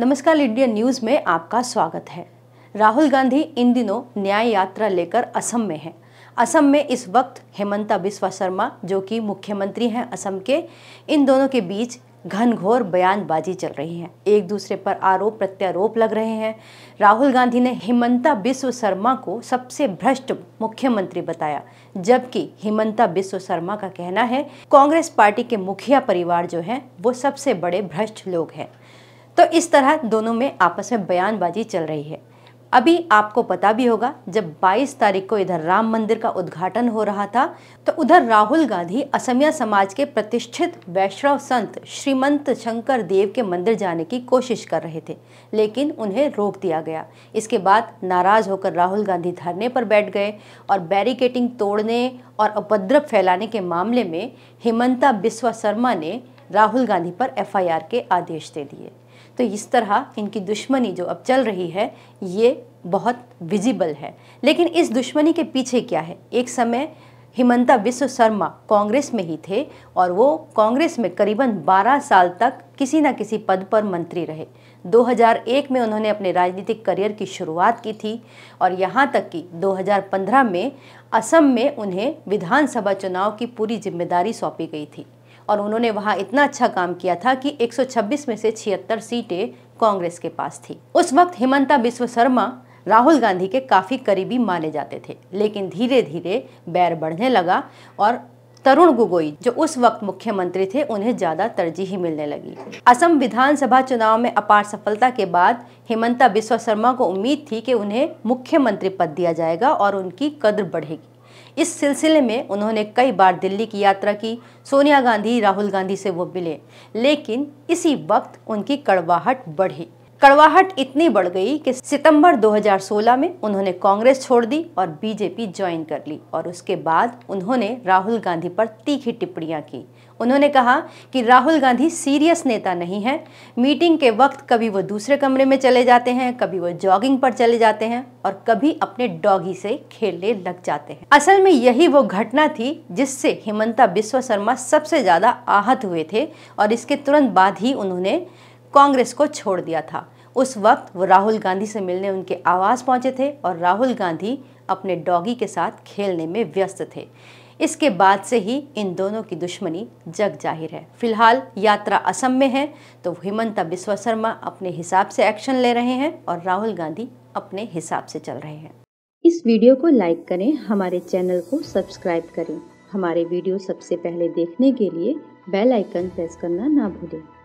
नमस्कार India news में आपका स्वागत है राहुल गांधी इन दिनों न्याय यात्रा लेकर असम में हैं असम में इस वक्त हेमंता बिस्वा शर्मा जो कि मुख्यमंत्री हैं असम के इन दोनों के बीच घनघोर बयानबाजी चल रही है एक दूसरे पर आरोप प्रत्यारोप लग रहे हैं राहुल गांधी ने हिमंता बिश्व शर्मा को सबसे भ्रष्ट मुख्यमंत्री बताया जबकि हिमंता बिश्व शर्मा का कहना है कांग्रेस पार्टी के मुखिया परिवार जो हैं वो सबसे बड़े भ्रष्ट लोग हैं तो इस तरह दोनों में आपस में बयानबाजी चल रही है अभी आपको पता भी होगा जब 22 तारीख को इधर राम मंदिर का उद्घाटन हो रहा था तो उधर राहुल गांधी असमिया समाज के प्रतिष्ठित वैष्णव संत श्रीमंत शंकर देव के मंदिर जाने की कोशिश कर रहे थे लेकिन उन्हें रोक दिया गया इसके बाद नाराज होकर राहुल गांधी धरने पर बैठ गए और बैरिकेटिंग तोड़ने और उपद्रव फैलाने के मामले में हिमंता बिस्वा शर्मा ने राहुल गांधी पर एफआईआर के आदेश दे दिए तो इस तरह इनकी दुश्मनी जो अब चल रही है ये बहुत विजिबल है लेकिन इस दुश्मनी के पीछे क्या है एक समय हिमंता विश्व शर्मा कांग्रेस में ही थे और वो कांग्रेस में करीबन 12 साल तक किसी न किसी पद पर मंत्री रहे 2001 में उन्होंने अपने राजनीतिक करियर की शुरुआत की थी और यहाँ तक कि 2015 में असम में उन्हें विधानसभा चुनाव की पूरी जिम्मेदारी सौंपी गई थी और उन्होंने वहाँ इतना अच्छा काम किया था कि 126 में से छिहत्तर सीटें कांग्रेस के पास थी उस वक्त हिमंता बिश्व शर्मा राहुल गांधी के काफ़ी करीबी माने जाते थे लेकिन धीरे धीरे बैर बढ़ने लगा और तरुण गोगोई जो उस वक्त मुख्यमंत्री थे उन्हें ज़्यादा तरजीह मिलने लगी असम विधानसभा चुनाव में अपार सफलता के बाद हेमंता बिश्व शर्मा को उम्मीद थी कि उन्हें मुख्यमंत्री पद दिया जाएगा और उनकी कद्र बढ़ेगी इस सिलसिले में उन्होंने कई बार दिल्ली की यात्रा की सोनिया गांधी राहुल गांधी से वो मिले लेकिन इसी वक्त उनकी कड़वाहट बढ़ी कड़वाहट इतनी बढ़ गई कि सितंबर 2016 में उन्होंने कांग्रेस छोड़ दी और बीजेपी ज्वाइन कर ली और उसके बाद उन्होंने राहुल गांधी पर तीखी टिप्पणियां की उन्होंने कहा कि राहुल गांधी सीरियस नेता नहीं हैं मीटिंग के वक्त कभी वो दूसरे कमरे में चले जाते हैं कभी वो जॉगिंग पर चले जाते हैं और कभी अपने डॉगी से खेलने लग जाते हैं असल में यही वो घटना थी जिससे हिमंता बिश्व शर्मा सबसे ज़्यादा आहत हुए थे और इसके तुरंत बाद ही उन्होंने कांग्रेस को छोड़ दिया था उस वक्त वो राहुल गांधी से मिलने उनके आवास पहुंचे थे और राहुल गांधी अपने डॉगी के साथ खेलने में व्यस्त थे इसके बाद से ही इन दोनों की दुश्मनी जग जाहिर है फिलहाल यात्रा असम में है तो हिमंता बिस्व शर्मा अपने हिसाब से एक्शन ले रहे हैं और राहुल गांधी अपने हिसाब से चल रहे हैं इस वीडियो को लाइक करें हमारे चैनल को सब्सक्राइब करें हमारे वीडियो सबसे पहले देखने के लिए बेल आइकन प्रेस करना ना भूलें